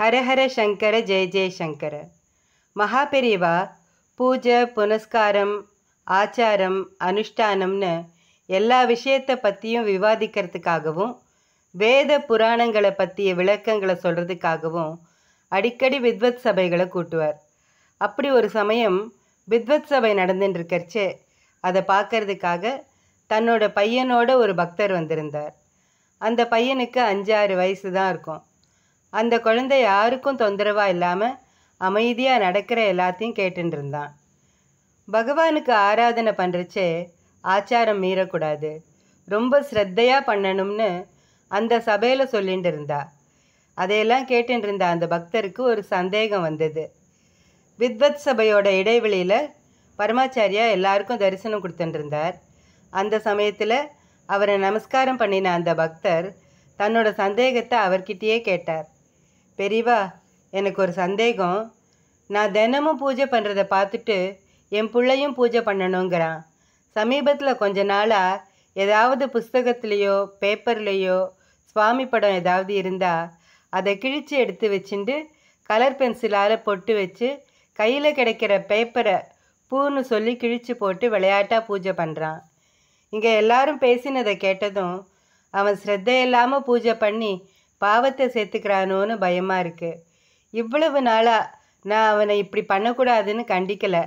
ஹரஹர சங்கர ஜெய ஜெயசங்கர பெரியவா பூஜை புனஸ்காரம் ஆச்சாரம் அனுஷ்டானம்னு எல்லா விஷயத்தை பற்றியும் விவாதிக்கிறதுக்காகவும் வேத புராணங்களை பற்றிய விளக்கங்களை சொல்கிறதுக்காகவும் அடிக்கடி வித்வத் சபைகளை கூட்டுவார் அப்படி ஒரு சமயம் வித்வத் சபை நடந்துட்டுருக்கிறச்சே அதை பார்க்கறதுக்காக தன்னோட பையனோட ஒரு பக்தர் வந்திருந்தார் அந்த பையனுக்கு அஞ்சாறு வயசு தான் இருக்கும் அந்த குழந்தை யாருக்கும் தொந்தரவாக இல்லாமல் அமைதியாக நடக்கிற எல்லாத்தையும் கேட்டுருந்தான் பகவானுக்கு ஆராதனை பண்ணுறச்சே ஆச்சாரம் மீறக்கூடாது ரொம்ப ஸ்ரத்தையாக பண்ணணும்னு அந்த சபையில் சொல்லிகிட்டு இருந்தா அதையெல்லாம் கேட்டுருந்த அந்த பக்தருக்கு ஒரு சந்தேகம் வந்தது வித்வத் சபையோட இடைவெளியில் பரமாச்சாரியா எல்லாருக்கும் தரிசனம் கொடுத்துட்டுருந்தார் அந்த சமயத்தில் அவரை நமஸ்காரம் பண்ணின அந்த பக்தர் தன்னோட சந்தேகத்தை அவர்கிட்டயே கேட்டார் பெரியவா எனக்கு ஒரு சந்தேகம் நான் தினமும் பூஜை பண்ணுறத பார்த்துட்டு என் பிள்ளையும் பூஜை பண்ணணுங்கிறான் சமீபத்தில் கொஞ்ச நாளாக ஏதாவது புஸ்தகத்துலேயோ பேப்பர்லேயோ சுவாமி படம் ஏதாவது இருந்தால் அதை கிழித்து எடுத்து வச்சுட்டு கலர் பென்சிலால் பொட்டு வச்சு கையில் கிடைக்கிற பேப்பரை பூன்னு சொல்லி கிழித்து போட்டு விளையாட்டாக பூஜை பண்ணுறான் இங்கே எல்லாரும் பேசினதை கேட்டதும் அவன் ஸ்ரத்தையில்லாமல் பூஜை பண்ணி பாவத்தை சேர்த்துக்கிறானோன்னு பயமாக இருக்குது இவ்வளவு நாளாக நான் அவனை இப்படி பண்ணக்கூடாதுன்னு கண்டிக்கலை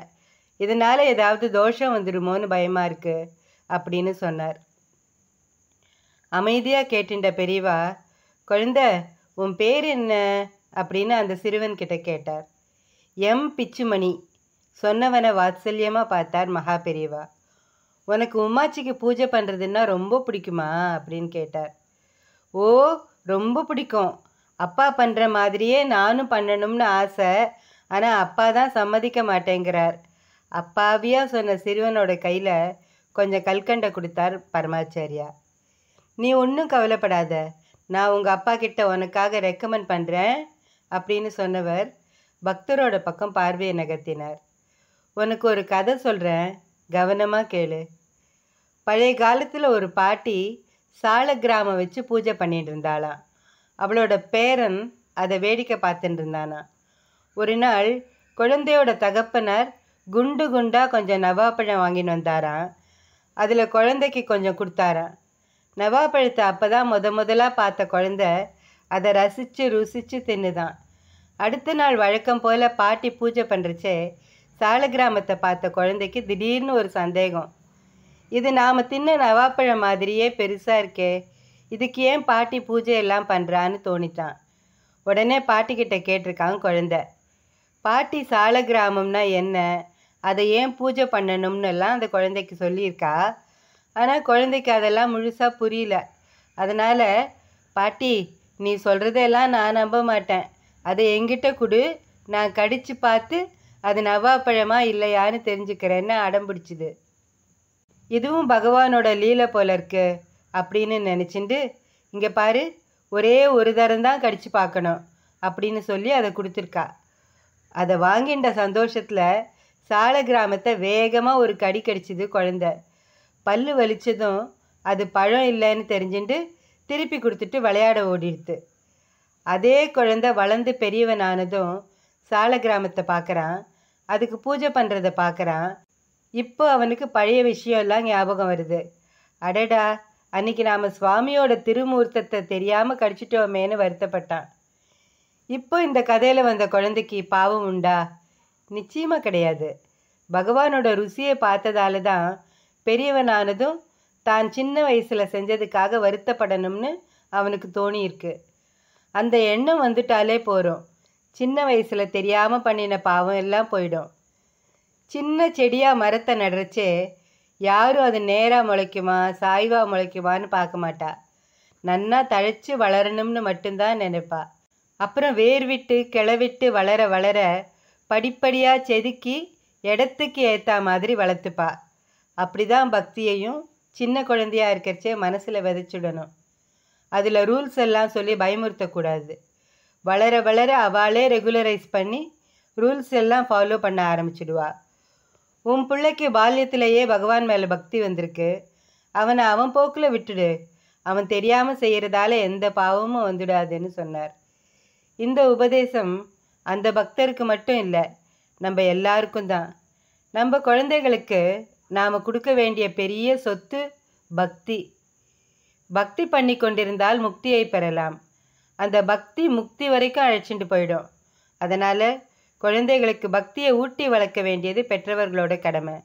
இதனால் ஏதாவது தோஷம் வந்துடுமோன்னு பயமாக இருக்குது அப்படின்னு சொன்னார் அமைதியாக கேட்டுண்ட பெரியவா குழந்த உன் பேர் என்ன அப்படின்னு அந்த சிறுவன் கிட்ட கேட்டார் எம் பிச்சுமணி சொன்னவனை வாத்சல்யமாக பார்த்தார் மகா பெரியவா உனக்கு உமாச்சிக்கு பூஜை பண்ணுறதுன்னா ரொம்ப பிடிக்குமா அப்படின்னு கேட்டார் ஓ ரொம்ப பிடிக்கும் அப்பா பண்ணுற மாதிரியே நானும் பண்ணணும்னு ஆசை ஆனால் அப்பா தான் சம்மதிக்க மாட்டேங்கிறார் அப்பாவியாக சொன்ன சிறுவனோட கையில் கொஞ்சம் கல்கண்டை கொடுத்தார் பரமாச்சாரியா நீ ஒன்றும் கவலைப்படாத நான் உங்கள் அப்பா கிட்ட உனக்காக ரெக்கமெண்ட் பண்ணுறேன் அப்படின்னு சொன்னவர் பக்தரோட பக்கம் பார்வையை நகர்த்தினார் உனக்கு ஒரு கதை சொல்கிறேன் கவனமாக கேளு பழைய காலத்தில் ஒரு பாட்டி கிராமம் வச்சு பூஜை பண்ணிட்டு இருந்தாளாம் அவளோட பேரன் அதை வேடிக்கை பார்த்துட்டு இருந்தானா ஒரு நாள் குழந்தையோட தகப்பனார் குண்டு குண்டாக கொஞ்சம் நவாப்பழம் வாங்கின்னு வந்தாராம் அதில் குழந்தைக்கு கொஞ்சம் கொடுத்தாராம் நவாப்பழத்தை அப்போ தான் முத முதலாக பார்த்த குழந்த அதை ரசித்து ருசித்து தின்னுதான் அடுத்த நாள் வழக்கம் போல் பாட்டி பூஜை பண்ணுறச்சே கிராமத்தை பார்த்த குழந்தைக்கு திடீர்னு ஒரு சந்தேகம் இது நாம் தின்ன நவாப்பழம் மாதிரியே பெருசாக இருக்கே இதுக்கு ஏன் பாட்டி பூஜை எல்லாம் பண்ணுறான்னு தோணிட்டான் உடனே பாட்டிக்கிட்ட கேட்டிருக்கான் குழந்த பாட்டி சால கிராமம்னா என்ன அதை ஏன் பூஜை எல்லாம் அந்த குழந்தைக்கு சொல்லியிருக்கா ஆனால் குழந்தைக்கு அதெல்லாம் முழுசாக புரியல அதனால் பாட்டி நீ சொல்கிறதெல்லாம் நான் நம்ப மாட்டேன் அதை எங்கிட்ட கொடு நான் கடித்து பார்த்து அது நவாப்பழமா இல்லையான்னு தெரிஞ்சுக்கிறேன்னு அடம்பிடிச்சிது இதுவும் பகவானோட லீலை போல இருக்கு அப்படின்னு நினச்சிண்டு இங்கே பாரு ஒரே ஒரு தரம் தான் கடிச்சு பார்க்கணும் அப்படின்னு சொல்லி அதை கொடுத்துருக்கா அதை வாங்கின்ற சந்தோஷத்தில் சால கிராமத்தை வேகமாக ஒரு கடி கடிச்சிது குழந்த பல்லு வலிச்சதும் அது பழம் இல்லைன்னு தெரிஞ்சுட்டு திருப்பி கொடுத்துட்டு விளையாட ஓடிடுது அதே குழந்த வளர்ந்து பெரியவன் ஆனதும் சால கிராமத்தை பார்க்குறான் அதுக்கு பூஜை பண்ணுறத பார்க்குறான் இப்போ அவனுக்கு பழைய விஷயம் எல்லாம் ஞாபகம் வருது அடடா அன்னைக்கு நாம் சுவாமியோட திருமூர்த்தத்தை தெரியாமல் கடிச்சிட்டோமேன்னு வருத்தப்பட்டான் இப்போ இந்த கதையில் வந்த குழந்தைக்கு பாவம் உண்டா நிச்சயமாக கிடையாது பகவானோட ருசியை பார்த்ததால தான் பெரியவனானதும் தான் சின்ன வயசில் செஞ்சதுக்காக வருத்தப்படணும்னு அவனுக்கு தோணியிருக்கு அந்த எண்ணம் வந்துட்டாலே போகிறோம் சின்ன வயசில் தெரியாமல் பண்ணின பாவம் எல்லாம் போயிடும் சின்ன செடியாக மரத்தை நடுறச்சு யாரும் அது நேராக முளைக்குமா சாய்வாக முளைக்குமான்னு பார்க்க மாட்டா நன்னா தழைச்சி வளரணும்னு மட்டும்தான் நினைப்பா அப்புறம் வேர் விட்டு கிளவிட்டு வளர வளர படிப்படியாக செதுக்கி இடத்துக்கு ஏற்ற மாதிரி வளர்த்துப்பா அப்படி தான் பக்தியையும் சின்ன குழந்தையாக இருக்கிறச்சே மனசில் விதைச்சுடணும் அதில் ரூல்ஸ் எல்லாம் சொல்லி பயமுறுத்தக்கூடாது வளர வளர அவளே ரெகுலரைஸ் பண்ணி ரூல்ஸ் எல்லாம் ஃபாலோ பண்ண ஆரம்பிச்சிடுவா உன் பிள்ளைக்கு பால்யத்திலேயே பகவான் மேலே பக்தி வந்திருக்கு அவனை அவன் போக்கில் விட்டுடு அவன் தெரியாமல் செய்கிறதால எந்த பாவமும் வந்துடாதுன்னு சொன்னார் இந்த உபதேசம் அந்த பக்தருக்கு மட்டும் இல்லை நம்ம எல்லாருக்கும் தான் நம்ம குழந்தைகளுக்கு நாம் கொடுக்க வேண்டிய பெரிய சொத்து பக்தி பக்தி பண்ணி கொண்டிருந்தால் முக்தியை பெறலாம் அந்த பக்தி முக்தி வரைக்கும் அழைச்சிட்டு போயிடும் அதனால் குழந்தைகளுக்கு பக்தியை ஊட்டி வளர்க்க வேண்டியது பெற்றவர்களோட கடமை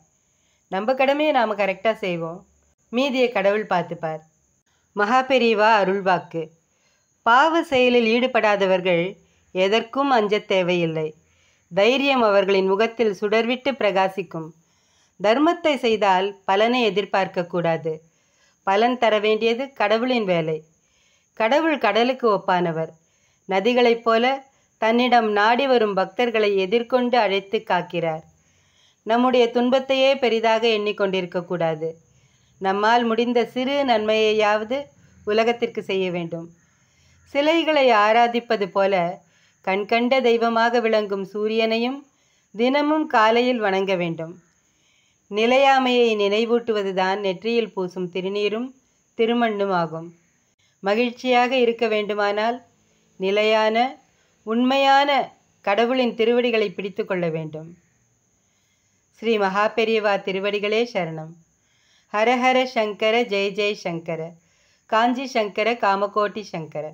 நம்ம கடமையை நாம் கரெக்டாக செய்வோம் மீதியை கடவுள் பார்த்துப்பார் மகாபெரிவா அருள்வாக்கு பாவ செயலில் ஈடுபடாதவர்கள் எதற்கும் அஞ்ச தேவையில்லை தைரியம் அவர்களின் முகத்தில் சுடர்விட்டு பிரகாசிக்கும் தர்மத்தை செய்தால் பலனை எதிர்பார்க்கக்கூடாது பலன் தர வேண்டியது கடவுளின் வேலை கடவுள் கடலுக்கு ஒப்பானவர் நதிகளைப் போல தன்னிடம் நாடி வரும் பக்தர்களை எதிர்கொண்டு அழைத்து காக்கிறார் நம்முடைய துன்பத்தையே பெரிதாக எண்ணிக்கொண்டிருக்கக்கூடாது நம்மால் முடிந்த சிறு நன்மையையாவது உலகத்திற்கு செய்ய வேண்டும் சிலைகளை ஆராதிப்பது போல கண்கண்ட தெய்வமாக விளங்கும் சூரியனையும் தினமும் காலையில் வணங்க வேண்டும் நிலையாமையை நினைவூட்டுவதுதான் நெற்றியில் பூசும் திருநீரும் திருமண்ணும் ஆகும் மகிழ்ச்சியாக இருக்க வேண்டுமானால் நிலையான உண்மையான கடவுளின் திருவடிகளை பிடித்து கொள்ள வேண்டும் ஸ்ரீ மகாபெரியவா திருவடிகளே சரணம் ஹரஹர சங்கர ஜெய் ஜெய் சங்கர காஞ்சி சங்கர காமகோட்டி சங்கர